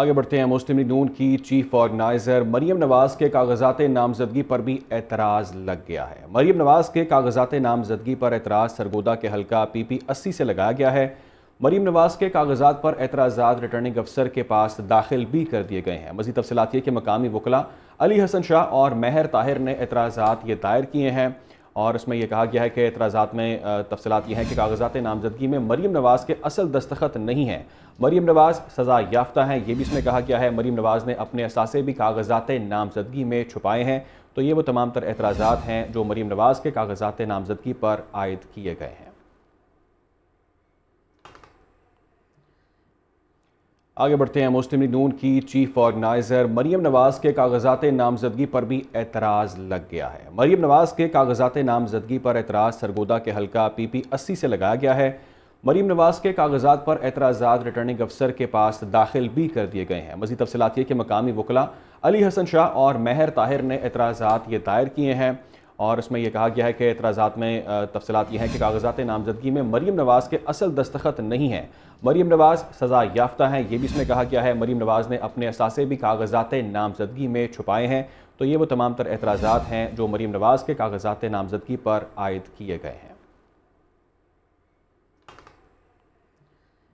आगे बढ़ते हैं मुस्लिम लीग नून की चीफ ऑर्गेनाइजर मरीम नवाज के कागजात नामजदगी पर भी एतराज़ लग गया है मरीम नवाज के कागजात नामजदगी पर एतराज़ सरगोदा के हलका पी पी अस्सी से लगाया गया है मरीम नवाज के कागजात पर एतराज़ा रिटर्निंग अफसर के पास दाखिल भी कर दिए गए हैं मजीद तफसलात ये कि मकामी वकला अली हसन शाह और महर ताहिर ने एतराज़ा ये दायर किए हैं और इसमें यह कहा गया है कि एतराज़ा में तफसलत यह हैं कि कागजात नामजदगी में मरीम नवाज़ के असल दस्तखत नहीं हैं मरीम नवाज़ सज़ा याफ्ता हैं ये भी इसमें कहा गया है मरीम नवाज़ ने अपने असासे भी कागजात नामजदगी में छुपाए हैं तो ये वो तमाम तर एतराज़ा हैं जो मरीम नवाज़ के कागजात नामजदगी पर आयद किए गए हैं आगे बढ़ते हैं मुस्लिम लीग नून की चीफ ऑर्गेनाइजर मरीम नवाज के कागजात नामजदगी पर भी एतराज़ लग गया है मरीम नवाज के कागजात नामजदगी पर एतराज़ सरगोदा के हलका पी पी अस्सी से लगाया गया है मरीम नवाज के कागजात पर एतराज़ा रिटर्निंग अफसर के पास दाखिल भी कर दिए गए हैं मजीद तफसलात यह कि मकामी वकला अली हसन शाह और मेहर ताहिर ने एतराज़ा ये दायर किए हैं और इसमें यह कहा गया है कि एतराज़ात में तफसलत यह हैं कि कागजात नामजदगी में मरीम नवाज़ के असल दस्तखत नहीं हैं मरीम नवाज़ सज़ा याफ्ता हैं ये भी इसमें कहा गया है मरीम नवाज़ ने अपने असासे भी कागजात नामजदगी में छुपाए हैं तो ये वो तमाम तर एतराज़ात हैं जो मरीम नवाज़ के कागजात नामजदगी पर आयद किए गए हैं